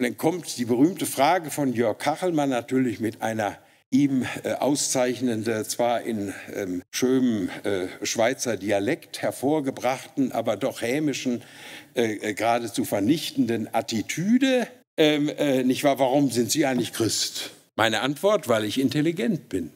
Und dann kommt die berühmte Frage von Jörg Kachelmann natürlich mit einer ihm äh, auszeichnenden, zwar in ähm, schönem äh, Schweizer Dialekt hervorgebrachten, aber doch hämischen, äh, äh geradezu vernichtenden Attitüde. Ähm, äh, nicht wahr, warum sind Sie eigentlich Christ? Meine Antwort, weil ich intelligent bin.